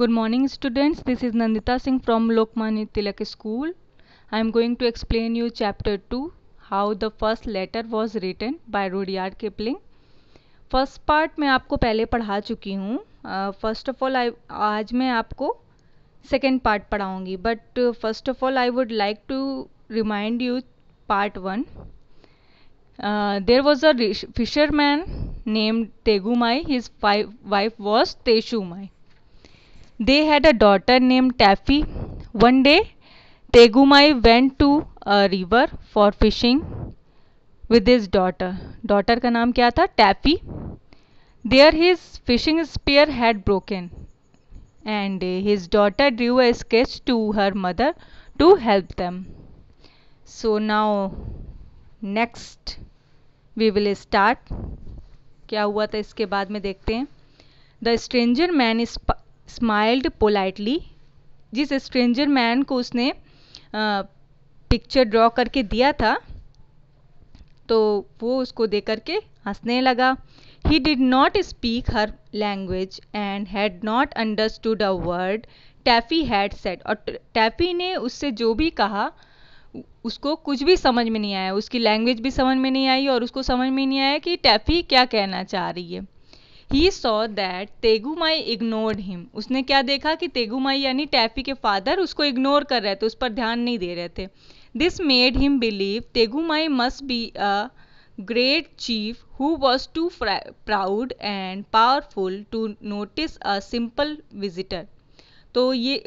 Good morning students this is Nandita Singh from Lokmanya Tilak school I am going to explain you chapter two how the first letter was written by यार Kipling first part मैं आपको पहले पढ़ा चुकी हूँ first of all आई आज मैं आपको सेकेंड पार्ट पढ़ाऊँगी but first of all I would like to remind you part one there was a fisherman name Tegumai his wife was Teshumai They had a daughter named Taffy. One day, Tegumai went to a river for fishing with his daughter. Daughter ka naam kya tha Taffy. There his fishing spear had broken and his daughter drew a sketch to her mother to help them. So now next we will start kya hua tha iske baad mein dekhte hain the stranger man is smiled politely जिस stranger man को उसने picture draw करके दिया था तो वो उसको दे करके हंसने लगा he did not speak her language and had not understood a word Taffy had said और टैफ़ी ने उससे जो भी कहा उसको कुछ भी समझ में नहीं आया उसकी लैंग्वेज भी समझ में नहीं आई और उसको समझ में नहीं आया कि टैफ़ी क्या कहना चाह रही है he saw that Tegumai ignored him उसने क्या देखा कि तेगू माई यानी टैफी के फादर उसको इग्नोर कर रहे थे उस पर ध्यान नहीं दे रहे थे this made him believe Tegumai must be a great chief who was too proud and powerful to notice a simple visitor तो ये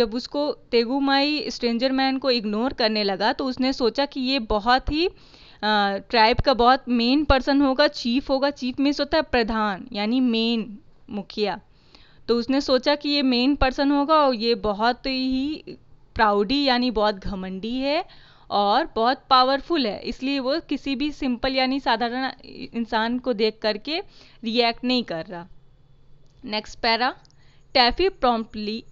जब उसको माई स्ट्रेंजर मैन को इग्नोर करने लगा तो उसने सोचा कि ये बहुत ही ट्राइब का बहुत मेन पर्सन होगा चीफ होगा चीफ मीन्स होता है प्रधान यानी मेन मुखिया तो उसने सोचा कि ये मेन पर्सन होगा और ये बहुत ही प्राउडी यानी बहुत घमंडी है और बहुत पावरफुल है इसलिए वो किसी भी सिंपल यानी साधारण इंसान को देख करके रिएक्ट नहीं कर रहा next para Taffy promptly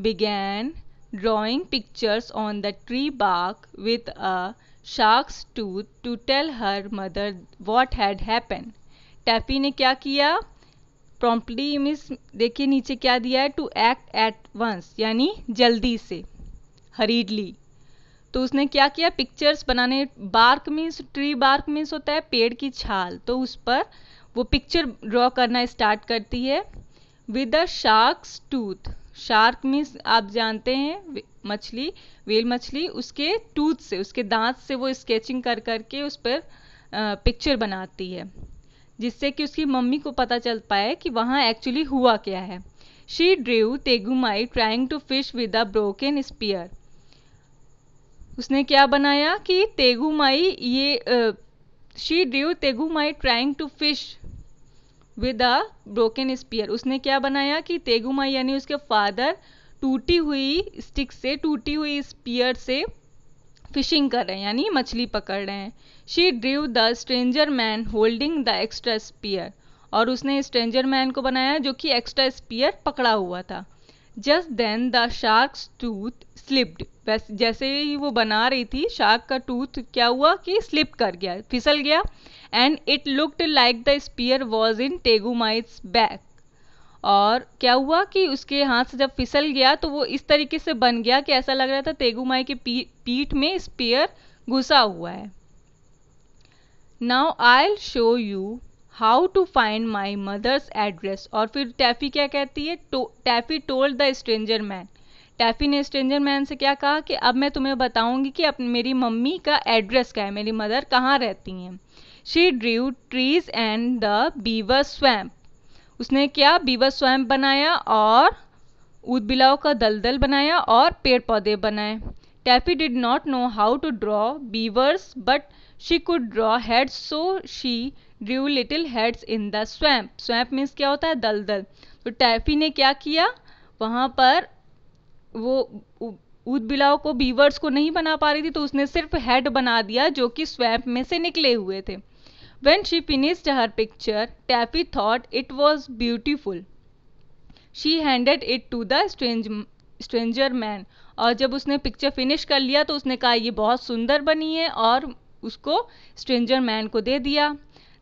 began drawing pictures on the tree bark with a shark's tooth to tell her mother what had happen Taffy ने क्या किया प्रॉम्पली मिस देखिए नीचे क्या दिया है टू एक्ट एट वंस यानी जल्दी से हरीडली तो उसने क्या किया पिक्चर्स बनाने bark means tree bark means होता है पेड़ की छाल तो उस पर वो पिक्चर ड्रॉ करना स्टार्ट करती है with a shark's tooth shark means आप जानते हैं मछली वेल मछली उसके टूथ से उसके दांत से वो स्केचिंग कर करके उस पर पिक्चर बनाती है जिससे कि उसकी मम्मी को पता चल पाए कि वहाँ एक्चुअली हुआ क्या है she drew Tegumai trying to fish with a broken spear उसने क्या बनाया कि तेगुमाई ये she drew Tegumai trying to fish with a broken spear उसने क्या बनाया कि तेगुमाई यानी उसके फादर टूटी हुई स्टिक से टूटी हुई स्पीयर से फिशिंग कर रहे हैं यानी मछली पकड़ रहे हैं she drew the stranger man holding the extra spear और उसने स्ट्रेंजर मैन को बनाया जो कि एक्स्ट्रा स्पीयर पकड़ा हुआ था just then the shark's tooth slipped जैसे ही वो बना रही थी शार्क का टूथ क्या हुआ कि स्लिप कर गया फिसल गया and it looked like the spear was in Tegumai's back और क्या हुआ कि उसके हाथ से जब फिसल गया तो वो इस तरीके से बन गया कि ऐसा लग रहा था तेगू माई के पी, पीठ में स्पेयर घुसा हुआ है now I show you how to find my mother's address और फिर टैफी क्या कहती है Taffy told the stranger man Taffy ने स्ट्रेंजर मैन से क्या कहा कि अब मैं तुम्हें बताऊंगी कि अब मेरी मम्मी का एड्रेस क्या है मेरी मदर कहाँ रहती हैं she drew trees and the beaver swamp उसने क्या बीवर स्वयं बनाया और ऊद बिलाव का दलदल बनाया और पेड़ पौधे बनाए Taffy did not know how to draw beavers but she could draw heads so she drew little heads in the swamp swamp means क्या होता है दलदल तो टैफी ने क्या किया वहाँ पर वो ऊद बिलाव को बीवर्स को नहीं बना पा रही थी तो उसने सिर्फ हेड बना दिया जो कि स्वैम्प में से निकले हुए थे When she finished her picture, Taffy thought it was beautiful. She handed it to the stranger man और जब उसने पिक्चर फिनिश कर लिया तो उसने कहा ये बहुत सुंदर बनी है और उसको स्ट्रेंजर मैन को दे दिया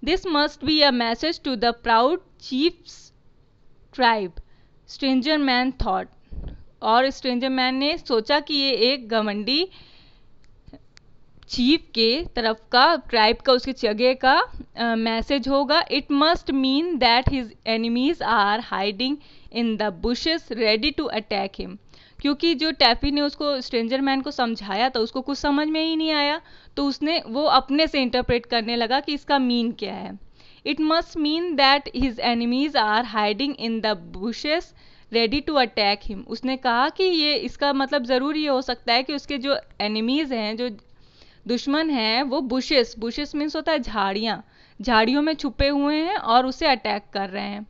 this must be a message to the proud chief's tribe stranger man thought और स्ट्रेंजर मैन ने सोचा कि ये एक घमंडी चीफ के तरफ का ट्राइब का उसके जगह का मैसेज होगा it must mean that his enemies are hiding in the bushes ready to attack him क्योंकि जो टैफी ने उसको स्ट्रेंजर मैन को समझाया तो उसको कुछ समझ में ही नहीं आया तो उसने वो अपने से इंटरप्रेट करने लगा कि इसका मीन क्या है it must mean that his enemies are hiding in the bushes ready to attack him उसने कहा कि ये इसका मतलब ज़रूर ये हो सकता है कि उसके जो एनिमीज़ हैं जो दुश्मन है वो बुशेस बुशेस मीन्स होता है झाड़ियाँ झाड़ियों में छुपे हुए हैं और उसे अटैक कर रहे हैं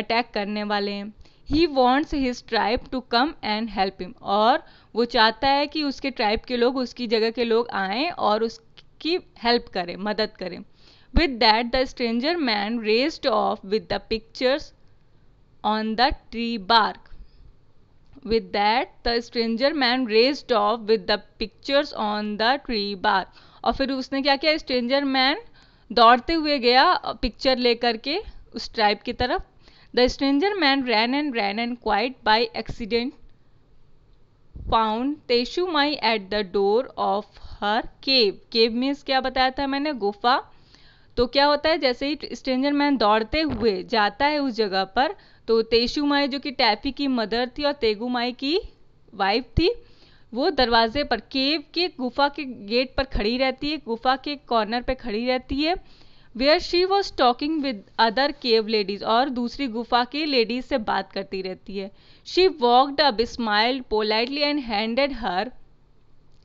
अटैक करने वाले हैं he wants his tribe to come and help him और वो चाहता है कि उसके ट्राइब के लोग उसकी जगह के लोग आएँ और उसकी हेल्प करें मदद करें with that the stranger man raced off with the pictures on the tree bark With that, the stranger man raised off with the pictures on the tree bar. और फिर उसने क्या किया स्ट्रेंजर मैन दौड़ते हुए गया पिक्चर लेकर के उस ट्राइब की तरफ the stranger man ran and ran and quite by accident found Teshumai at the door of her cave cave means क्या बताया था मैंने गुफा तो क्या होता है जैसे ही स्ट्रेंजर मैन दौड़ते हुए जाता है उस जगह पर तो माई जो कि टैफी की मदर थी और माई की वाइफ थी वो दरवाजे पर केव के गुफा के गेट पर खड़ी रहती है गुफा के कॉर्नर पर खड़ी रहती है where she was talking with other cave ladies और दूसरी गुफा की लेडीज से बात करती रहती है she walked up smiled politely and handed her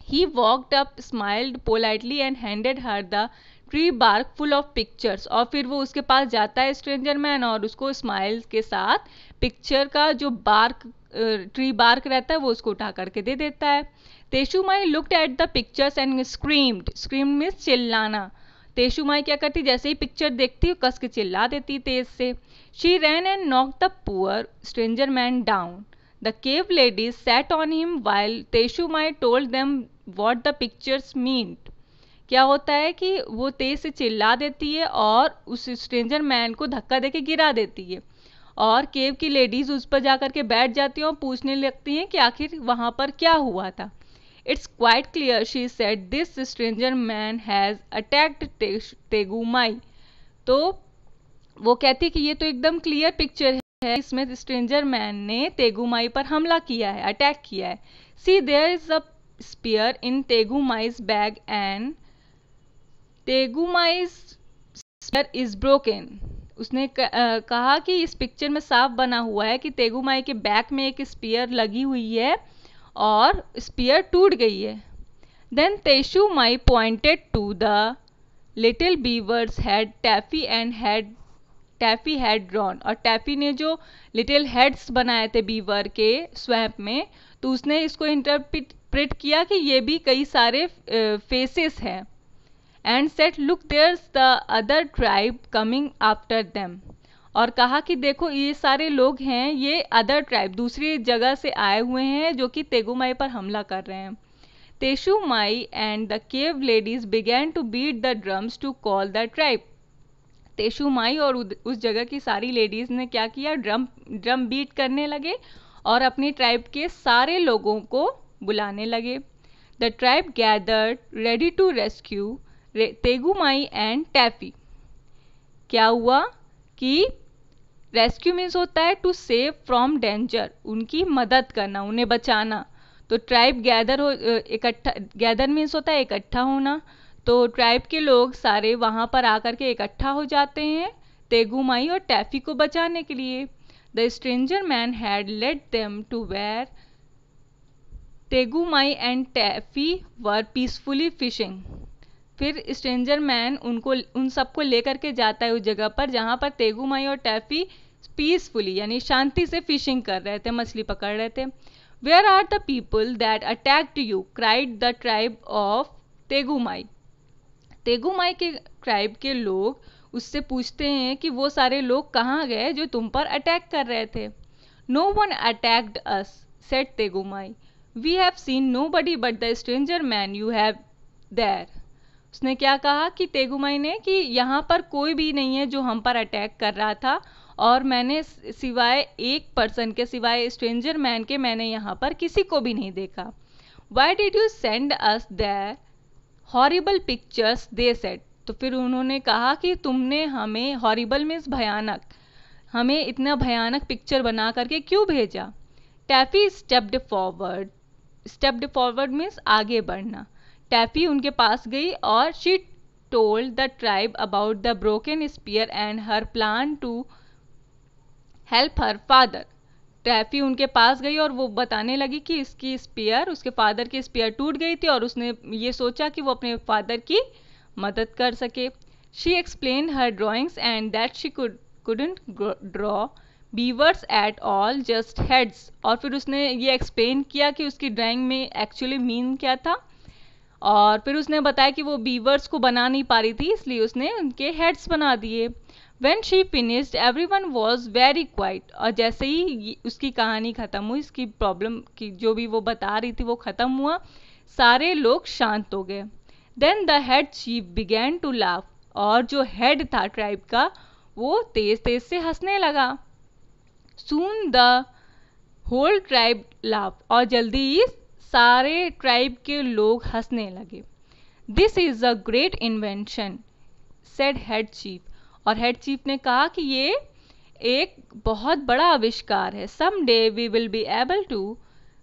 he walked up smiled politely and handed her the tree bark full of pictures और फिर वो उसके पास जाता है स्ट्रेंजर मैन और उसको स्माइल के साथ पिक्चर का जो बार्क ट्री बार्क रहता है वो उसको उठा करके दे देता है Teshumai looked at the pictures and screamed scream means चिल्लाना तेशुमाई क्या करती जैसे ही पिक्चर देखती है कस के चिल्ला देती तेज से she ran and knock the poor stranger man down the cave ladies sat on him while Teshumai told them what the pictures meant क्या होता है कि वो तेज से चिल्ला देती है और उस स्ट्रेंजर मैन को धक्का देके गिरा देती है और केव की लेडीज़ उस पर जाकर के बैठ जाती हैं और पूछने लगती हैं कि आखिर वहां पर क्या हुआ था it's quite clear she said this stranger man has attacked Tegumai तो वो कहती कि ये तो एकदम क्लियर पिक्चर है इसमें स्ट्रेंजर मैन ने तेगुमाई पर हमला किया है अटैक किया है see there is a spear in Tegumai's back and Tegumai's spear is broken उसने कहा कि इस पिक्चर में साफ बना हुआ है कि तेगुमाई के बैक में एक स्पीयर लगी हुई है और स्पीयर टूट गई है then Teshumai pointed to the little beavers had Taffy and had Taffy had drawn और टैफी ने जो लिटिल हेड्स बनाए थे बीवर के स्वैप में तो उसने इसको इंटरप्रिट किया कि ये भी कई सारे फेसेस हैं and said look there's the other tribe coming after them और कहा कि देखो ये सारे लोग हैं ये अदर ट्राइब दूसरी जगह से आए हुए हैं जो कि तेगुमाई पर हमला कर रहे हैं माई and the cave ladies began to beat the drums to call the tribe माई और उस जगह की सारी लेडीज ने क्या किया ड्रम ड्रम बीट करने लगे और अपनी ट्राइब के सारे लोगों को बुलाने लगे the tribe gathered ready to rescue Tegumai and Taffy क्या हुआ कि रेस्क्यू मीन्स होता है टू सेव फ्रॉम डेंजर उनकी मदद करना उन्हें बचाना तो ट्राइब गैदर हो इकट्ठा गैदर मीन्स होता है इकट्ठा होना तो ट्राइब के लोग सारे वहाँ पर आकर के इकट्ठा हो जाते हैं तेगुमाई और टैफी को बचाने के लिए the stranger man had led them to where Tegumai and Taffy were peacefully fishing फिर स्ट्रेंजर मैन उनको उन सबको लेकर के जाता है उस जगह पर जहाँ पर तेगुमाई और टैफी पीसफुली यानी शांति से फिशिंग कर रहे थे मछली पकड़ रहे थे where are the people that attacked you cried the tribe of Tegumai Tegumai के ट्राइब के लोग उससे पूछते हैं कि वो सारे लोग कहाँ गए जो तुम पर अटैक कर रहे थे no one attacked us said Tegumai we have seen nobody but the stranger man you have there उसने क्या कहा कि तेगुमाई ने कि यहाँ पर कोई भी नहीं है जो हम पर अटैक कर रहा था और मैंने सिवाय एक पर्सन के सिवाय स्ट्रेंजर मैन के मैंने यहाँ पर किसी को भी नहीं देखा why did you send us the horrible pictures they said तो फिर उन्होंने कहा कि तुमने हमें हॉरिबल मीन्स भयानक हमें इतना भयानक पिक्चर बना करके क्यों भेजा Taffy stepped forward stepped forward means आगे बढ़ना टैफी उनके पास गई और she told the tribe about the broken spear and her plan to help her father Taffy उनके पास गई और वो बताने लगी कि इसकी स्पीयर उसके फादर की स्पीयर टूट गई थी और उसने ये सोचा कि वो अपने फादर की मदद कर सके she explain her drawings and that she couldn't draw beavers at all just heads और फिर उसने ये एक्सप्लेन किया कि उसकी ड्राइंग में एक्चुअली मीन क्या था और फिर उसने बताया कि वो बीवर्स को बना नहीं पा रही थी इसलिए उसने उनके हेड्स बना दिए when she finished everyone was very quiet और जैसे ही उसकी कहानी ख़त्म हुई इसकी प्रॉब्लम की जो भी वो बता रही थी वो ख़त्म हुआ सारे लोग शांत हो गए then the head chief began to laugh और जो हेड था ट्राइब का वो तेज तेज से हंसने लगा soon the whole tribe laugh और जल्दी इस सारे ट्राइब के लोग हंसने लगे this is a great invention said head chief और हेड चीफ ने कहा कि ये एक बहुत बड़ा आविष्कार है some day we will be able to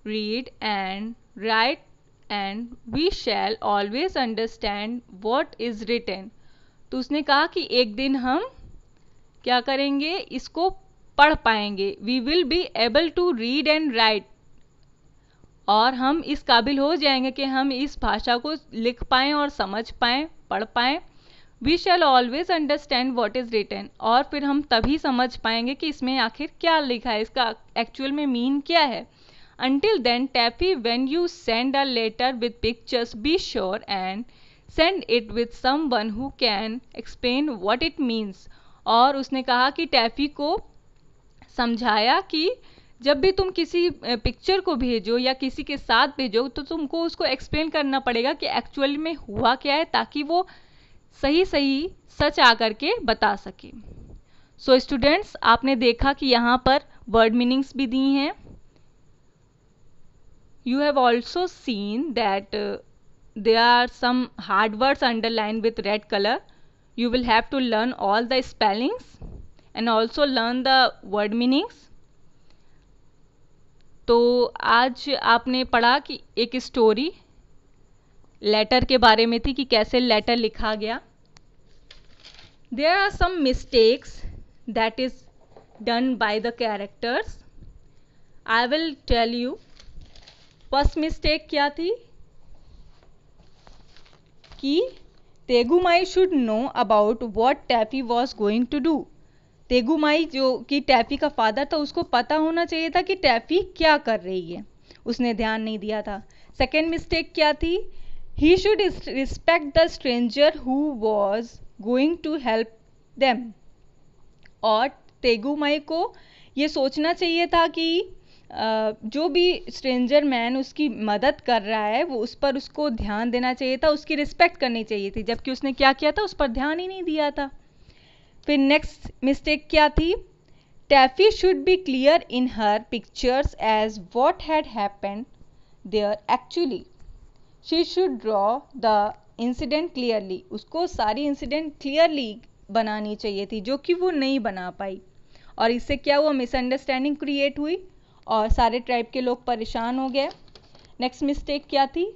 read and write and we shall always understand what is written तो उसने कहा कि एक दिन हम क्या करेंगे इसको पढ़ पाएंगे we will be able to read and write और हम इस काबिल हो जाएंगे कि हम इस भाषा को लिख पाएँ और समझ पाएँ पढ़ पाएँ we shall always understand what is written और फिर हम तभी समझ पाएंगे कि इसमें आखिर क्या लिखा है इसका एक्चुअल में मीन क्या है then then when you send a letter letter pictures be sure and send it it someone who can explain what it means और उसने कहा कि टैफी को समझाया कि जब भी तुम किसी पिक्चर को भेजो या किसी के साथ भेजो तो तुमको उसको एक्सप्लेन करना पड़ेगा कि एक्चुअल में हुआ क्या है ताकि वो सही सही सच आकर के बता सके सो so स्टूडेंट्स आपने देखा कि यहाँ पर वर्ड मीनिंग्स भी दी हैं you have also seen that they are some hard words underline with red colour you will have to learn all the spellings and also learn the word meanings तो आज आपने पढ़ा कि एक स्टोरी लेटर के बारे में थी कि कैसे लेटर लिखा गया there are some mistakes that is done by the characters I will tell you first mistake क्या थी कि Tegumai should know about what Taffy was going to do Tegumai जो कि टैफी का फादर था उसको पता होना चाहिए था कि टैफी क्या कर रही है उसने ध्यान नहीं दिया था सेकेंड मिस्टेक क्या थी he should respect the stranger who was going to help them और तेगुमाई को ये सोचना चाहिए था कि जो भी स्ट्रेंजर मैन उसकी मदद कर रहा है वो उस पर उसको ध्यान देना चाहिए था उसकी रिस्पेक्ट करनी चाहिए थी जबकि उसने क्या किया था उस पर ध्यान ही नहीं दिया था फिर नेक्स्ट मिस्टेक क्या थी Taffy should be clear in her pictures as what had happen there actually she should draw the incident clearly उसको सारी इंसिडेंट क्लियरली बनानी चाहिए थी जो कि वो नहीं बना पाई और इससे क्या हुआ मिसअंडरस्टैंडिंग क्रिएट हुई और सारे ट्राइब के लोग परेशान हो गए नेक्स्ट मिस्टेक क्या थी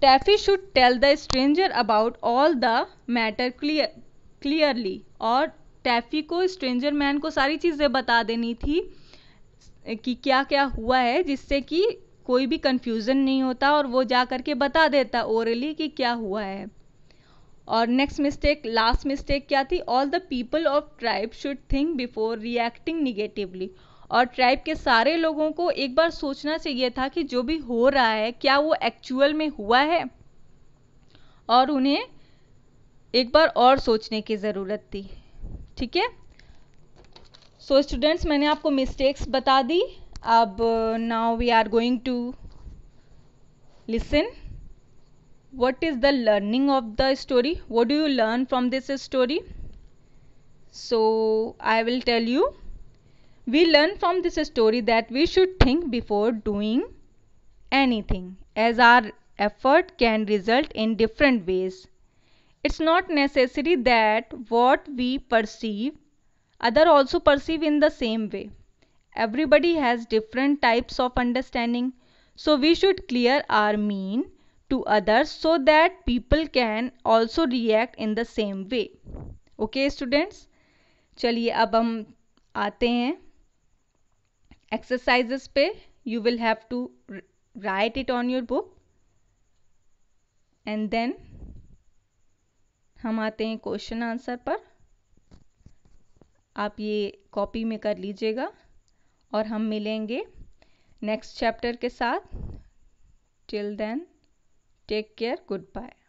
Taffy should tell the stranger about all the matter clear clearly और टैफी को स्ट्रेंजर मैन को सारी चीज़ें बता देनी थी कि क्या क्या हुआ है जिससे कि कोई भी कंफ्यूजन नहीं होता और वो जा करके बता देता ओरली कि क्या हुआ है और नेक्स्ट मिस्टेक लास्ट मिस्टेक क्या थी all the people of tribe should think before reacting negatively और ट्राइब के सारे लोगों को एक बार सोचना चाहिए था कि जो भी हो रहा है क्या वो एक्चुअल में हुआ है और उन्हें एक बार और सोचने की जरूरत थी ठीक है सो स्टूडेंट्स मैंने आपको मिस्टेक्स बता दी अब now we are going to listen what is the learning of the story what do you learn from this story so I will tell you we learn from this story that we should think before doing anything as our effort can result in different ways it's not necessary that what we perceive other also perceive in the same way everybody has different types of understanding so we should clear our mean to others so that people can also react in the same way okay, students चलिए अब हम आते हैं exercises पे you will have to write it on your book and then हम आते हैं question answer पर आप ये कॉपी में कर लीजिएगा और हम मिलेंगे नेक्स्ट चैप्टर के साथ till then take care good bye